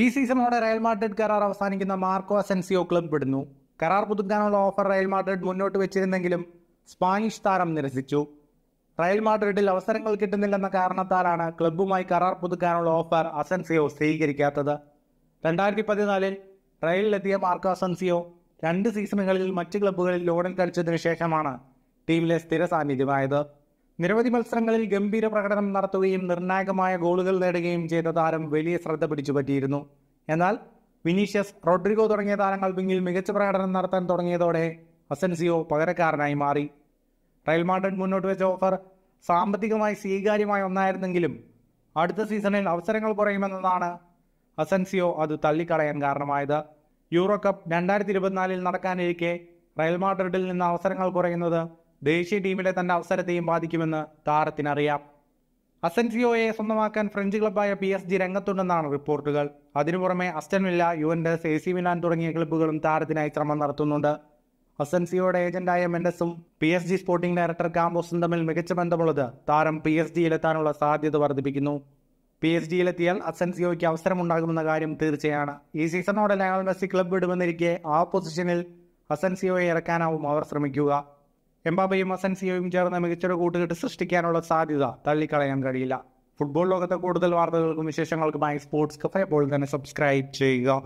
ഈ സീസണോടെ Real Madrid കരാർ അവസാനിക്കുന്ന മാർക്കോ അസെൻസിയോ ക്ലബ് പെടുന്നു കരാർ പുതുക്കാനുള്ള ഓഫർ റയൽ മാഡ്രിഡ് മുന്നോട്ട് വെച്ചിരുന്നെങ്കിലും സ്പാനിഷ് താരം നിരസിച്ചു റയൽ മാഡ്രിഡിൽ അവസരങ്ങൾ കിട്ടുന്നില്ലെന്ന കാരണത്താലാണ് ക്ലബ്ബുമായി കരാർ പുതുക്കാനുള്ള ഓഫർ അസൻസിയോ സ്വീകരിക്കാത്തത് രണ്ടായിരത്തി പതിനാലിൽ റയലിലെത്തിയ മാർക്കോ അസൻസിയോ രണ്ട് സീസണുകളിൽ മറ്റ് ക്ലബ്ബുകളിൽ ലോണിൽ കളിച്ചതിനു ശേഷമാണ് ടീമിലെ സ്ഥിര സാന്നിധ്യമായത് നിരവധി മത്സരങ്ങളിൽ ഗംഭീര പ്രകടനം നടത്തുകയും നിർണായകമായ ഗോളുകൾ നേടുകയും ചെയ്ത താരം വലിയ ശ്രദ്ധ പിടിച്ചുപറ്റിയിരുന്നു എന്നാൽ വിനീഷ്യസ് റോഡ്രിഗോ തുടങ്ങിയ താരങ്ങൾ വിങ്ങിൽ മികച്ച പ്രകടനം നടത്താൻ തുടങ്ങിയതോടെ അസൻസിയോ പകരക്കാരനായി മാറി റയൽ മാഡ്രിഡ് മുന്നോട്ട് വെച്ച ഓഫർ സാമ്പത്തികമായി സ്വീകാര്യമായ ഒന്നായിരുന്നെങ്കിലും അടുത്ത സീസണിൽ അവസരങ്ങൾ കുറയുമെന്നതാണ് അസൻസിയോ അത് തള്ളിക്കളയാൻ കാരണമായത് യൂറോ കപ്പ് രണ്ടായിരത്തി ഇരുപത്തിനാലിൽ നടക്കാനിരിക്കെ റയൽ മാഡ്രിഡിൽ നിന്ന് അവസരങ്ങൾ കുറയുന്നത് ദേശീയ ടീമിലെ തന്റെ അവസരത്തെയും ബാധിക്കുമെന്ന് താരത്തിനറിയാം അസൻസിയോയെ സ്വന്തമാക്കാൻ ഫ്രഞ്ച് ക്ലബ്ബായ പി എസ് ജി രംഗത്തുണ്ടെന്നാണ് റിപ്പോർട്ടുകൾ അതിനു പുറമെ Aston Villa Juventus A C Milan തുടങ്ങിയ ക്ലബ്ബുകളും താരത്തിനായി ശ്രമം നടത്തുന്നുണ്ട് അസൻസിയോയുടെ ഏജന്റായ മെൻഡസും P S G sporting director കാമ്പോസും തമ്മിൽ മികച്ച ബന്ധമുള്ളത് താരം പി എസ് ജിയിലെത്താനുള്ള സാധ്യത വർദ്ധിപ്പിക്കുന്നു പി എസ് ജിയിലെത്തിയാൽ അസൻസിയോയ്ക്ക് അവസരമുണ്ടാകുമെന്ന കാര്യം തീർച്ചയാണ് ഈ സീസണോടെ ലയണൽ മെസ്സി ക്ലബ്ബ് വിടുമെന്നിരിക്കെ ആ പൊസിഷനിൽ അസൻസിയോയെ ഇറക്കാനാവും അവർ ശ്രമിക്കുക എംബാബയും സിയോയും ചേർന്ന മികച്ചൊരു കൂട്ടുകെട്ട് സൃഷ്ടിക്കാനുള്ള സാധ്യത തള്ളിക്കളയാൻ കഴിയില്ല ഫുട്ബോൾ ലോകത്തെ കൂടുതൽ വാർത്തകൾക്കും വിശേഷങ്ങൾക്കുമായി സ്പോർട്സ് കഫേ എപ്പോൾ തന്നെ സബ്സ്ക്രൈബ് ചെയ്യുക